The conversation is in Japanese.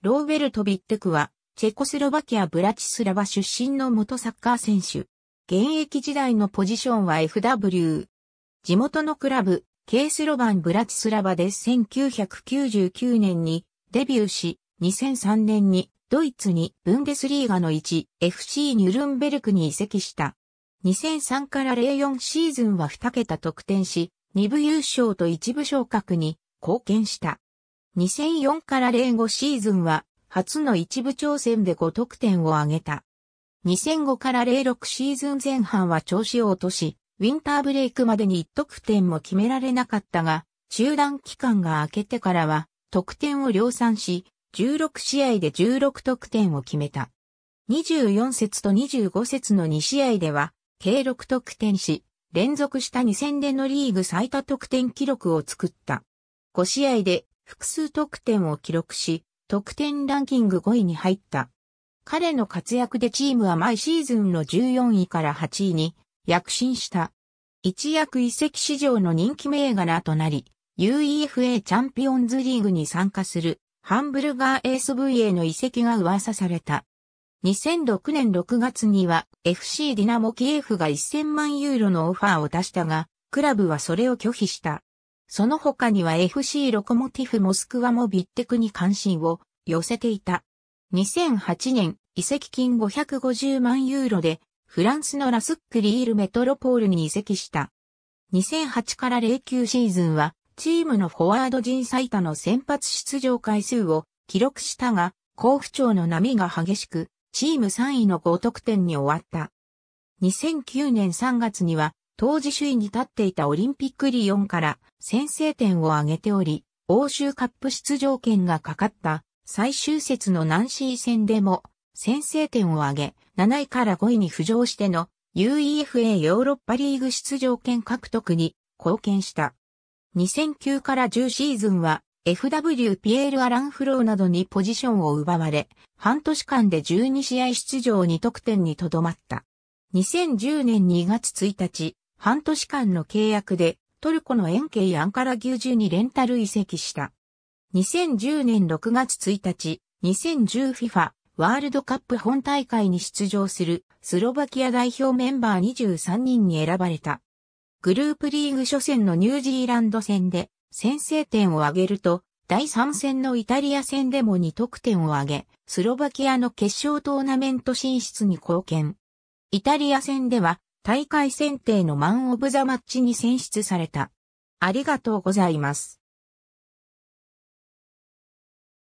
ローベルト・ビッテクは、チェコスロバキア・ブラチスラバ出身の元サッカー選手。現役時代のポジションは FW。地元のクラブ、ケースロバン・ブラチスラバで1999年にデビューし、2003年にドイツにブンデスリーガの1 FC ニュルンベルクに移籍した。2003から04シーズンは2桁得点し、2部優勝と1部昇格に貢献した。2004から05シーズンは、初の一部挑戦で5得点を挙げた。2005から06シーズン前半は調子を落とし、ウィンターブレイクまでに1得点も決められなかったが、中断期間が明けてからは、得点を量産し、16試合で16得点を決めた。24節と25節の2試合では、計6得点し、連続した2戦でのリーグ最多得点記録を作った。5試合で複数得点を記録し、得点ランキング5位に入った。彼の活躍でチームは毎シーズンの14位から8位に躍進した。一躍遺跡市場の人気銘柄となり、UEFA チャンピオンズリーグに参加するハンブルガー SV への遺跡が噂された。2006年6月には FC ディナモキエフが1000万ユーロのオファーを出したが、クラブはそれを拒否した。その他には FC ロコモティフモスクワもビッテクに関心を寄せていた。2008年、移籍金550万ユーロで、フランスのラスックリールメトロポールに移籍した。2008から09シーズンは、チームのフォワード人最多の先発出場回数を記録したが、交付調の波が激しく、チーム3位の5得点に終わった。2009年3月には、当時首位に立っていたオリンピックリオンから先制点を挙げており、欧州カップ出場権がかかった最終節のナンシー戦でも先制点を挙げ、7位から5位に浮上しての UEFA ヨーロッパリーグ出場権獲得に貢献した。2009から10シーズンは FW ピエール・アラン・フローなどにポジションを奪われ、半年間で12試合出場2得点にとどまった。2010年2月1日、半年間の契約でトルコの円形アンカラ牛中にレンタル移籍した。2010年6月1日、2010FIFA ワールドカップ本大会に出場するスロバキア代表メンバー23人に選ばれた。グループリーグ初戦のニュージーランド戦で先制点を挙げると、第3戦のイタリア戦でも2得点を挙げ、スロバキアの決勝トーナメント進出に貢献。イタリア戦では大会選定のマン・オブ・ザ・マッチに選出された。ありがとうございます。